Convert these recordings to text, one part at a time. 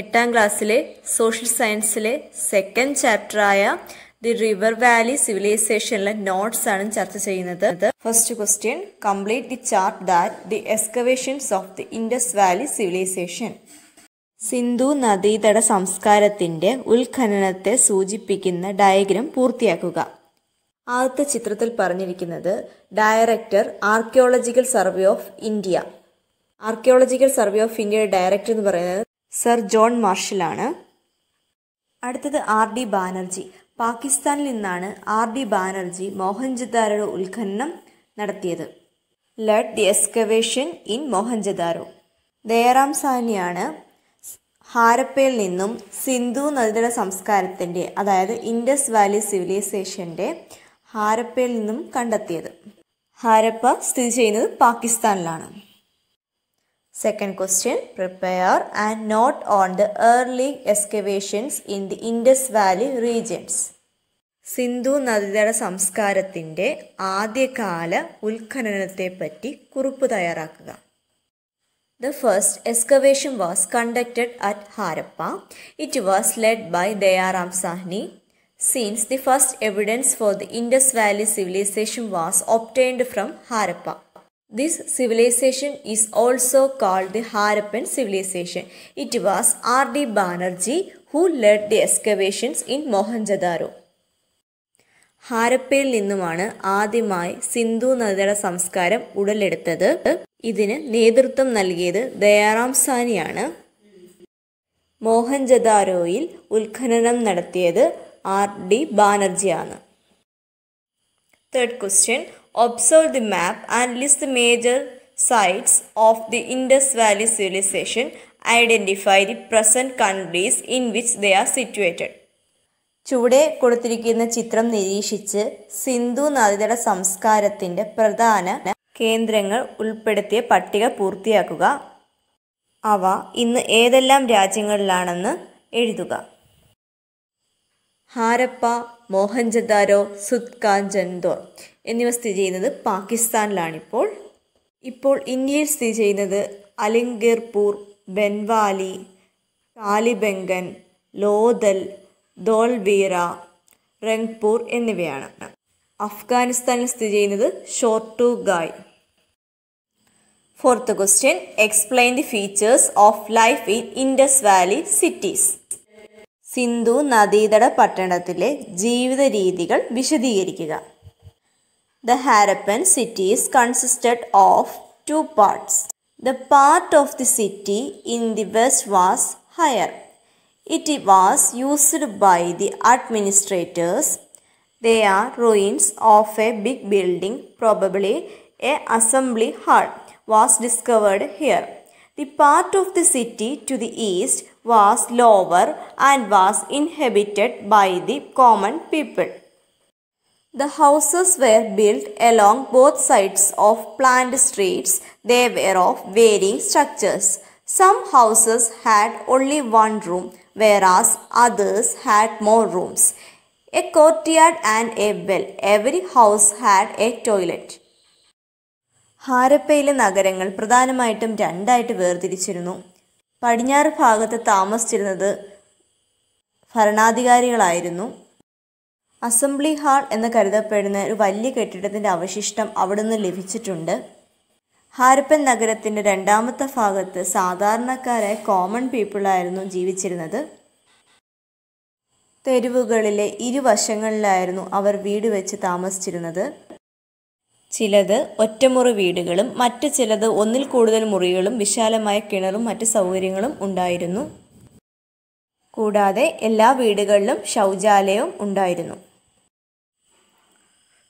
എട്ടാം ക്ലാസ്സിലെ സോഷ്യൽ സയൻസിലെ സെക്കൻഡ് ചാപ്റ്ററായ ദി റിവർ വാലി സിവിലൈസേഷനിലെ നോട്ട്സ് ആണ് ചർച്ച ചെയ്യുന്നത് first question complete the chart that the excavations of the Indus valley civilization Sindhu നദീതട സംസ്കാരത്തിന്റെ ഉത്ഖനനത്തെ സൂചിപ്പിക്കുന്ന ഡയഗ്രം പൂർത്തിയാക്കുക ആദ്യത്തെ ചിത്രത്തിൽ പറഞ്ഞിരിക്കുന്നത് director archaeological survey of India archaeological survey of ഇന്ത്യയുടെ ഡയറക്ടർ എന്ന് പറയുന്നത് സർ ജോൺ മാർഷലാണ് അടുത്തത് ആർ ഡി ബാനർജി പാകിസ്ഥാനിൽ നിന്നാണ് ആർ ഡി ബാനർജി മോഹൻജദാരോ ഉത്ഖനനം നടത്തിയത് led the excavation in Mohenjodaro Dayaram സാനിയാണ് ഹാരപ്പയിൽ നിന്നും സിന്ധു നദീതട സംസ്കാരത്തിൻ്റെ അതായത് ഇൻഡസ് വാലി സിവിലൈസേഷൻ്റെ ഹാരപ്പയിൽ നിന്നും കണ്ടെത്തിയത് ഹാരപ്പ സ്ഥിതി ചെയ്യുന്നത് പാകിസ്ഥാനിലാണ് Second question, prepare and note on the early excavations in the Indus Valley regions. Sindhu നദീതട സംസ്കാരത്തിൻ്റെ ആദ്യകാല ഉത്ഖനനത്തെപ്പറ്റി കുറിപ്പ് തയ്യാറാക്കുക the first excavation was conducted at Harappa it was led by Dayaram Sahni since the first evidence for the Indus valley civilization was obtained from Harappa This civilization is also called the Harappan civilization. It was R.D. Banerjee who led the excavations in Mohenjo-daro. ഹാരപ്പയിൽ നിന്നുമാണ് ആദ്യമായി സിന്ധു നദിയുടെ സംസ്കാരം ഉടലെടുത്തത് ഇതിന് നേതൃത്വം നൽകിയത് ദയാറാം സാനിയാണ് മോഹൻജദാരോയിൽ ഉത്ഖനനം നടത്തിയത് ആർ ഡി ബാനർജിയാണ് third question Observe the map and list the major sites of the Indus Valley civilization. Identify the present countries in which they are situated. ചുവടെ കൊടുത്തിരിക്കുന്ന ചിത്രം നിരീക്ഷിച്ച് സിന്ധു നദിതട സംസ്കാരത്തിൻ്റെ പ്രധാന കേന്ദ്രങ്ങൾ ഉൾപ്പെടുത്തിയ പട്ടിക പൂർത്തിയാക്കുക അവ ഇന്ന് ഏതെല്ലാം രാജ്യങ്ങളിലാണെന്ന് എഴുതുക ഹാരപ്പ മോഹൻജദാരോ ജന്തോർ എന്നിവ സ്ഥിതി ചെയ്യുന്നത് പാകിസ്ഥാനിലാണിപ്പോൾ ഇപ്പോൾ ഇന്ത്യയിൽ സ്ഥിതി ചെയ്യുന്നത് അലിംഗിർപൂർ ബെൻവാലി കാലിബംഗൻ ലോതൽ ധോൾവീറ റംഗ്പൂർ എന്നിവയാണ് അഫ്ഗാനിസ്ഥാനിൽ സ്ഥിതി ചെയ്യുന്നത് Shortugai fourth question explain the features of life in Indus valley cities Sindhu നദീതട പട്ടണത്തിലെ ജീവിത രീതികൾ വിശദീകരിക്കുക the Harappan city is consisted of two parts the part of the city in the west was higher it was used by the administrators they are ruins of a big building probably a assembly hall was discovered here The part of the city to the east was lower and was inhabited by the common people. The houses were built along both sides of planned streets. They were of varying structures. Some houses had only one room, whereas others had more rooms. A courtyard and a well. Every house had a toilet. ഹാരപ്പയിലെ നഗരങ്ങൾ പ്രധാനമായിട്ടും രണ്ടായിട്ട് വേർതിരിച്ചിരുന്നു പടിഞ്ഞാറ് ഭാഗത്ത് താമസിച്ചിരുന്നത് ഭരണാധികാരികളായിരുന്നു assembly hall എന്ന് കരുതപ്പെടുന്ന ഒരു വലിയ കെട്ടിടത്തിൻ്റെ അവശിഷ്ടം അവിടെ നിന്ന് ലഭിച്ചിട്ടുണ്ട് ഹാരപ്പൻ നഗരത്തിൻ്റെ രണ്ടാമത്തെ ഭാഗത്ത് സാധാരണക്കാരായ കോമൺ പീപ്പിളായിരുന്നു ജീവിച്ചിരുന്നത് തെരുവുകളിലെ ഇരുവശങ്ങളിലായിരുന്നു അവർ വീട് വെച്ച് താമസിച്ചിരുന്നത് ചിലത് ഒറ്റമുറി വീടുകളും മറ്റു ചിലത് ഒന്നിൽ കൂടുതൽ മുറികളും വിശാലമായ കിണറും മറ്റ് സൗകര്യങ്ങളും ഉണ്ടായിരുന്നു കൂടാതെ എല്ലാ വീടുകളിലും ശൗചാലയവും ഉണ്ടായിരുന്നു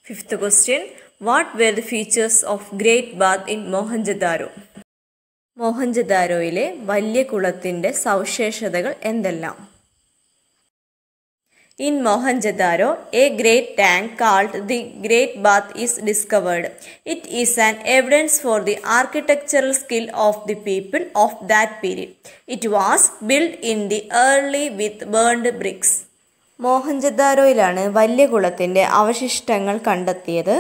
fifth question what were the features of great bath in Mohenjodaro മോഹൻജദാരോയിലെ വലിയ കുളത്തിൻ്റെ സവിശേഷതകൾ എന്തെല്ലാം In Mohenjo-daro, a great tank called the Great Bath is discovered. It is an evidence for the architectural skill of the people of that period. It was built in the early with burned bricks. മോഹൻജദാരോയിലാണ് വലിയ കുളത്തിൻ്റെ അവശിഷ്ടങ്ങൾ കണ്ടെത്തിയത്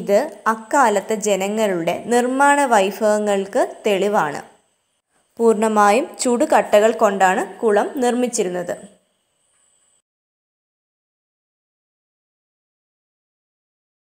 ഇത് അക്കാലത്തെ ജനങ്ങളുടെ നിർമ്മാണ വൈഭവങ്ങൾക്ക് തെളിവാണ് പൂർണ്ണമായും ചുടുകട്ടകൾ കൊണ്ടാണ് കുളം നിർമ്മിച്ചിരുന്നത്